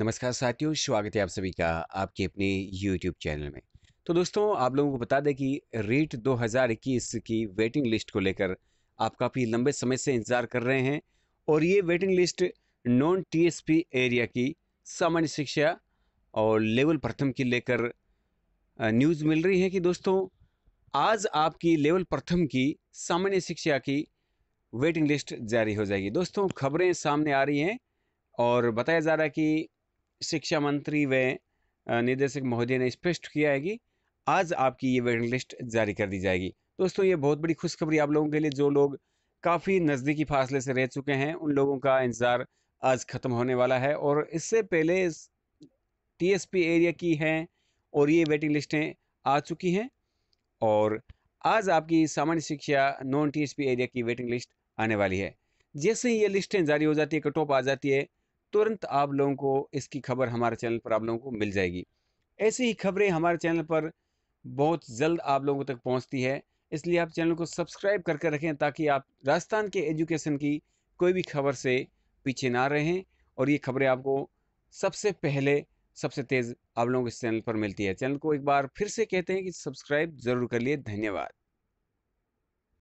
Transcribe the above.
नमस्कार साथियों स्वागत है आप सभी का आपके अपने यूट्यूब चैनल में तो दोस्तों आप लोगों को बता दें कि रेट 2021 की वेटिंग लिस्ट को लेकर आप काफ़ी लंबे समय से इंतज़ार कर रहे हैं और ये waiting list non TSP area की सामान्य शिक्षा और लेवल प्रथम की लेकर न्यूज़ मिल रही है कि दोस्तों आज आपकी लेवल प्रथम की सामान्य शिक्षा की वेटिंग लिस्ट जारी हो जाएगी दोस्तों खबरें सामने आ रही हैं और बताया जा रहा है कि शिक्षा मंत्री व निदेशक महोदय ने स्पष्ट किया है कि आज आपकी ये वेटिंग लिस्ट जारी कर दी जाएगी दोस्तों ये बहुत बड़ी खुशखबरी आप लोगों के लिए जो लोग काफ़ी नज़दीकी फासले से रह चुके हैं उन लोगों का इंतज़ार आज ख़त्म होने वाला है और इससे पहले टीएसपी एरिया की हैं और ये वेटिंग लिस्टें आ चुकी हैं और आज आपकी सामान्य शिक्षा नॉन पी एरिया की वेटिंग लिस्ट आने वाली है जैसे ही ये लिस्टें जारी हो जाती है कट ऑफ आ जाती है तुरंत आप लोगों को इसकी खबर हमारे चैनल पर आप लोगों को मिल जाएगी ऐसी ही खबरें हमारे चैनल पर बहुत जल्द आप लोगों तक पहुंचती है इसलिए आप चैनल को सब्सक्राइब करके रखें ताकि आप राजस्थान के एजुकेशन की कोई भी खबर से पीछे ना रहें और ये खबरें आपको सबसे पहले सबसे तेज़ आप लोगों को इस चैनल पर मिलती है चैनल को एक बार फिर से कहते हैं कि सब्सक्राइब ज़रूर कर लिए धन्यवाद